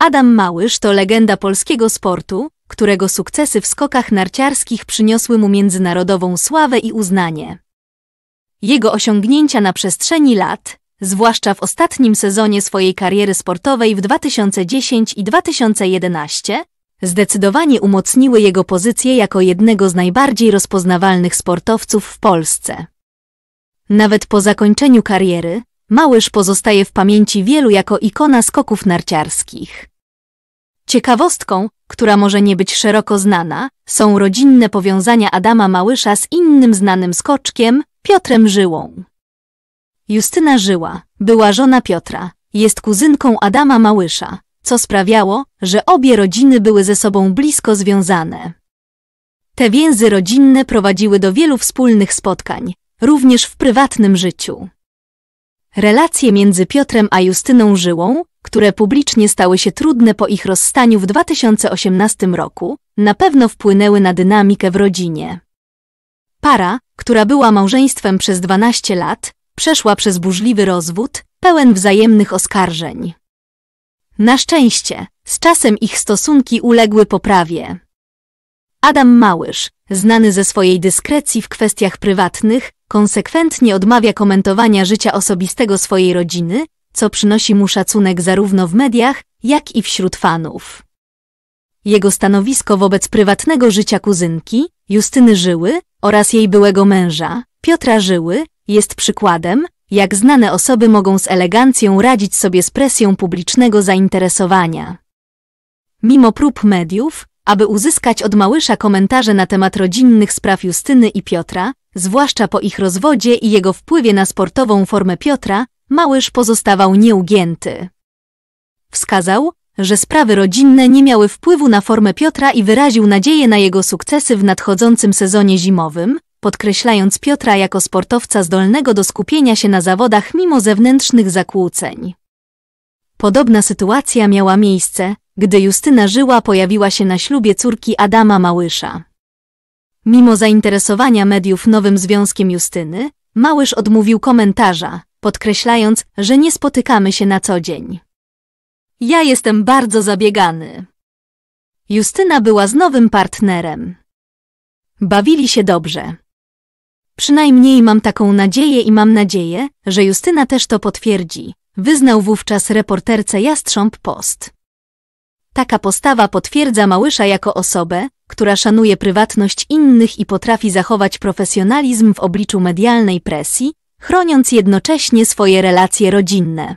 Adam Małysz to legenda polskiego sportu, którego sukcesy w skokach narciarskich przyniosły mu międzynarodową sławę i uznanie. Jego osiągnięcia na przestrzeni lat, zwłaszcza w ostatnim sezonie swojej kariery sportowej w 2010 i 2011, zdecydowanie umocniły jego pozycję jako jednego z najbardziej rozpoznawalnych sportowców w Polsce. Nawet po zakończeniu kariery, Małysz pozostaje w pamięci wielu jako ikona skoków narciarskich. Ciekawostką, która może nie być szeroko znana, są rodzinne powiązania Adama Małysza z innym znanym skoczkiem, Piotrem Żyłą. Justyna Żyła, była żona Piotra, jest kuzynką Adama Małysza, co sprawiało, że obie rodziny były ze sobą blisko związane. Te więzy rodzinne prowadziły do wielu wspólnych spotkań, również w prywatnym życiu. Relacje między Piotrem a Justyną Żyłą, które publicznie stały się trudne po ich rozstaniu w 2018 roku, na pewno wpłynęły na dynamikę w rodzinie. Para, która była małżeństwem przez 12 lat, przeszła przez burzliwy rozwód, pełen wzajemnych oskarżeń. Na szczęście, z czasem ich stosunki uległy poprawie. Adam Małysz, znany ze swojej dyskrecji w kwestiach prywatnych, Konsekwentnie odmawia komentowania życia osobistego swojej rodziny, co przynosi mu szacunek zarówno w mediach, jak i wśród fanów. Jego stanowisko wobec prywatnego życia kuzynki, Justyny Żyły oraz jej byłego męża, Piotra Żyły, jest przykładem, jak znane osoby mogą z elegancją radzić sobie z presją publicznego zainteresowania. Mimo prób mediów, aby uzyskać od Małysza komentarze na temat rodzinnych spraw Justyny i Piotra, Zwłaszcza po ich rozwodzie i jego wpływie na sportową formę Piotra, Małysz pozostawał nieugięty. Wskazał, że sprawy rodzinne nie miały wpływu na formę Piotra i wyraził nadzieję na jego sukcesy w nadchodzącym sezonie zimowym, podkreślając Piotra jako sportowca zdolnego do skupienia się na zawodach mimo zewnętrznych zakłóceń. Podobna sytuacja miała miejsce, gdy Justyna Żyła pojawiła się na ślubie córki Adama Małysza. Mimo zainteresowania mediów nowym związkiem Justyny, Małysz odmówił komentarza, podkreślając, że nie spotykamy się na co dzień. Ja jestem bardzo zabiegany. Justyna była z nowym partnerem. Bawili się dobrze. Przynajmniej mam taką nadzieję i mam nadzieję, że Justyna też to potwierdzi, wyznał wówczas reporterce Jastrząb Post. Taka postawa potwierdza Małysza jako osobę, która szanuje prywatność innych i potrafi zachować profesjonalizm w obliczu medialnej presji, chroniąc jednocześnie swoje relacje rodzinne.